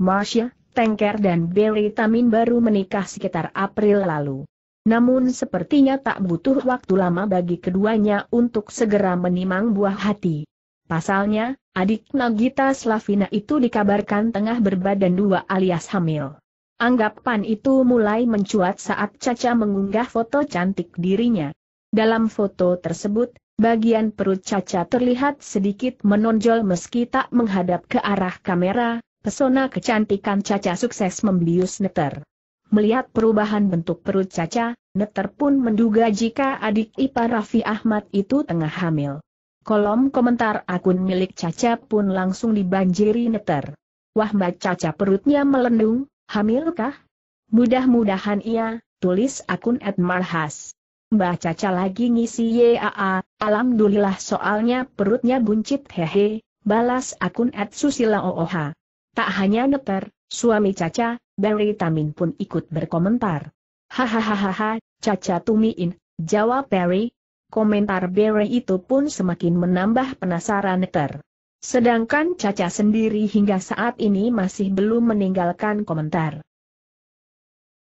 Marsha, Tengker dan Billy Tamin baru menikah sekitar April lalu. Namun sepertinya tak butuh waktu lama bagi keduanya untuk segera menimang buah hati. Pasalnya, adik Nagita Slavina itu dikabarkan tengah berbadan dua alias hamil. Anggapan itu mulai mencuat saat Caca mengunggah foto cantik dirinya. Dalam foto tersebut, bagian perut Caca terlihat sedikit menonjol meski tak menghadap ke arah kamera, Pesona kecantikan Caca sukses membius Neter. Melihat perubahan bentuk perut Caca, Neter pun menduga jika adik ipar Raffi Ahmad itu tengah hamil. Kolom komentar akun milik Caca pun langsung dibanjiri Neter. Wah mbak Caca perutnya melendung, hamilkah? Mudah-mudahan iya, tulis akun Marhas. Mbak Caca lagi ngisi YAA, alhamdulillah soalnya perutnya buncit hehe, balas akun Ed Susila OOH. Tak hanya Neter, suami Caca, Barry Tamin pun ikut berkomentar. Hahaha, Caca Tumiin, jawab Barry. Komentar Barry itu pun semakin menambah penasaran Neter. Sedangkan Caca sendiri hingga saat ini masih belum meninggalkan komentar.